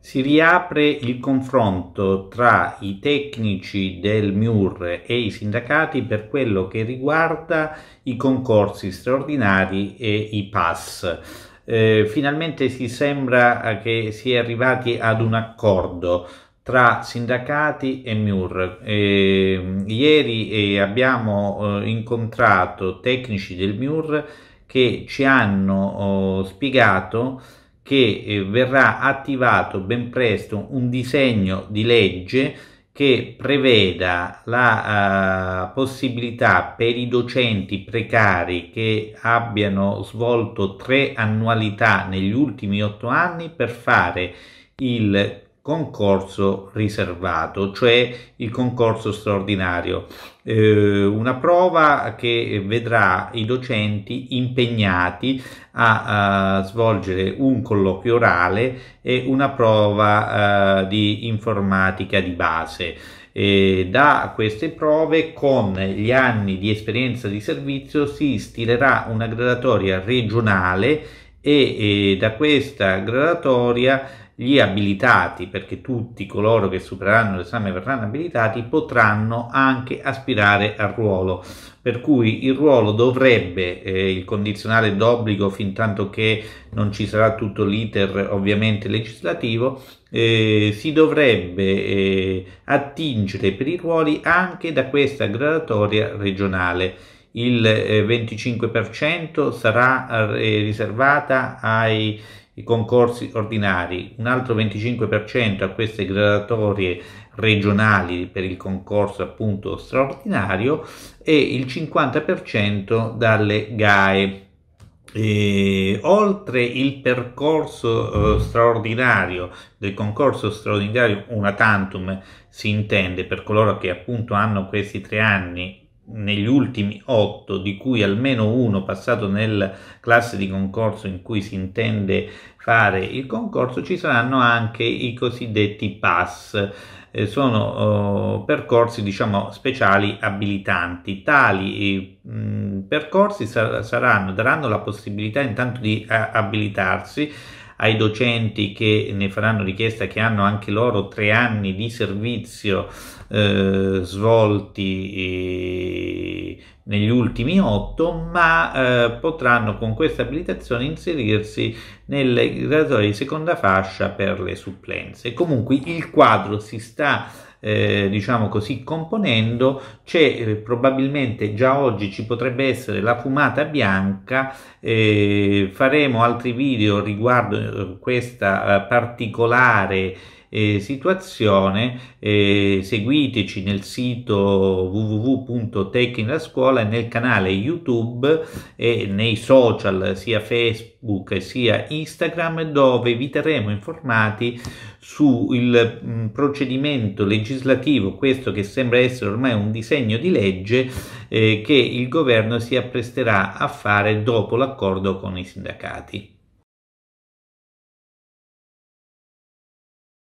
Si riapre il confronto tra i tecnici del MIUR e i sindacati per quello che riguarda i concorsi straordinari e i pass. Eh, finalmente si sembra eh, che si è arrivati ad un accordo tra sindacati e MIUR. Eh, ieri eh, abbiamo eh, incontrato tecnici del MIUR che ci hanno oh, spiegato che eh, verrà attivato ben presto un disegno di legge che preveda la uh, possibilità per i docenti precari che abbiano svolto tre annualità negli ultimi otto anni per fare il concorso riservato, cioè il concorso straordinario, eh, una prova che vedrà i docenti impegnati a, a svolgere un colloquio orale e una prova eh, di informatica di base. E da queste prove, con gli anni di esperienza di servizio, si stilerà una gradatoria regionale e, e da questa gradatoria gli abilitati, perché tutti coloro che supereranno l'esame verranno abilitati, potranno anche aspirare al ruolo. Per cui il ruolo dovrebbe, eh, il condizionale d'obbligo, fin tanto che non ci sarà tutto l'iter ovviamente legislativo, eh, si dovrebbe eh, attingere per i ruoli anche da questa gradatoria regionale il 25% eh, sarà eh, riservata ai i concorsi ordinari, un altro 25% a queste gradatorie regionali per il concorso appunto straordinario e il 50% dalle GAE. E, oltre il percorso eh, straordinario del concorso straordinario una tantum si intende per coloro che appunto hanno questi tre anni negli ultimi otto, di cui almeno uno passato nella classe di concorso in cui si intende fare il concorso, ci saranno anche i cosiddetti pass. Eh, sono eh, percorsi diciamo speciali abilitanti tali eh, mh, percorsi sar- saranno daranno la possibilità intanto di a- eh, abilitarsi ai docenti che ne faranno richiesta che hanno anche loro tre anni di servizio eh, svolti negli ultimi otto, ma eh, potranno con questa abilitazione inserirsi nelle graduatorie di seconda fascia per le supplenze. Comunque il quadro si sta eh, diciamo così componendo c'è eh, probabilmente già oggi ci potrebbe essere la fumata bianca eh, faremo altri video riguardo eh, questa eh, particolare eh, situazione eh, seguiteci nel sito www.tech e nel canale youtube e nei social sia facebook sia instagram dove vi terremo informati sul mm, procedimento legislativo questo che sembra essere ormai un disegno di legge eh, che il governo si appresterà a fare dopo l'accordo con i sindacati